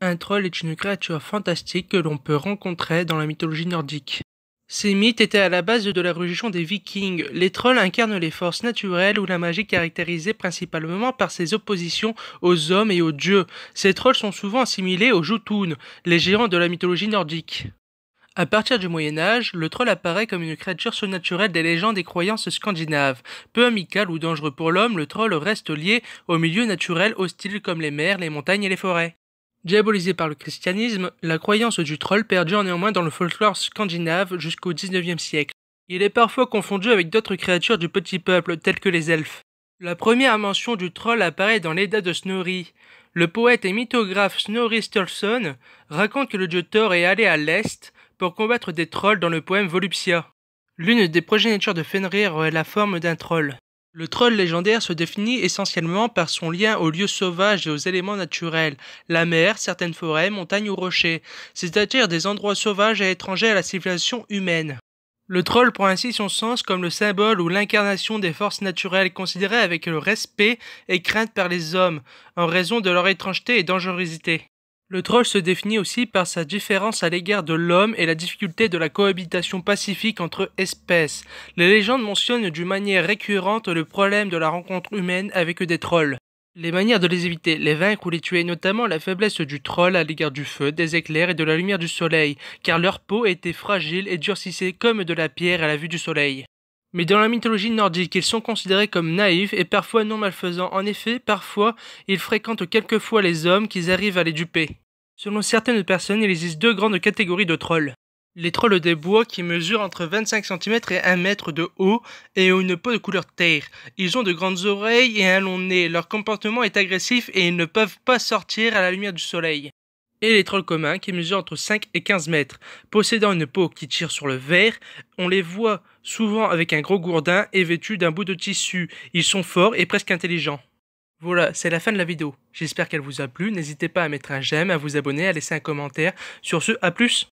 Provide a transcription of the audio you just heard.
Un troll est une créature fantastique que l'on peut rencontrer dans la mythologie nordique. Ces mythes étaient à la base de la religion des vikings. Les trolls incarnent les forces naturelles ou la magie caractérisée principalement par ses oppositions aux hommes et aux dieux. Ces trolls sont souvent assimilés aux Jotuns, les géants de la mythologie nordique. À partir du Moyen Âge, le troll apparaît comme une créature surnaturelle des légendes et croyances scandinaves. Peu amical ou dangereux pour l'homme, le troll reste lié au milieu naturel hostile comme les mers, les montagnes et les forêts. Diabolisé par le christianisme, la croyance du troll perdure néanmoins dans le folklore scandinave jusqu'au XIXe siècle. Il est parfois confondu avec d'autres créatures du petit peuple, telles que les elfes. La première mention du troll apparaît dans l'Edda de Snorri. Le poète et mythographe Snorri Sturluson raconte que le dieu Thor est allé à l'Est pour combattre des trolls dans le poème Volupsia. L'une des progénitures de Fenrir aurait la forme d'un troll. Le troll légendaire se définit essentiellement par son lien aux lieux sauvages et aux éléments naturels, la mer, certaines forêts, montagnes ou rochers, c'est-à-dire des endroits sauvages et étrangers à la civilisation humaine. Le troll prend ainsi son sens comme le symbole ou l'incarnation des forces naturelles considérées avec le respect et crainte par les hommes, en raison de leur étrangeté et dangerosité. Le troll se définit aussi par sa différence à l'égard de l'homme et la difficulté de la cohabitation pacifique entre espèces. Les légendes mentionnent d'une manière récurrente le problème de la rencontre humaine avec des trolls. Les manières de les éviter, les vaincre ou les tuer, notamment la faiblesse du troll à l'égard du feu, des éclairs et de la lumière du soleil, car leur peau était fragile et durcissait comme de la pierre à la vue du soleil. Mais dans la mythologie nordique, ils sont considérés comme naïfs et parfois non malfaisants. En effet, parfois, ils fréquentent quelquefois les hommes qu'ils arrivent à les duper. Selon certaines personnes, il existe deux grandes catégories de trolls. Les trolls des bois qui mesurent entre 25 cm et 1 mètre de haut et ont une peau de couleur terre. Ils ont de grandes oreilles et un long nez, leur comportement est agressif et ils ne peuvent pas sortir à la lumière du soleil. Et les trolls communs qui mesurent entre 5 et 15 mètres, possédant une peau qui tire sur le verre. on les voit souvent avec un gros gourdin et vêtus d'un bout de tissu. Ils sont forts et presque intelligents. Voilà, c'est la fin de la vidéo. J'espère qu'elle vous a plu. N'hésitez pas à mettre un j'aime, à vous abonner, à laisser un commentaire. Sur ce, à plus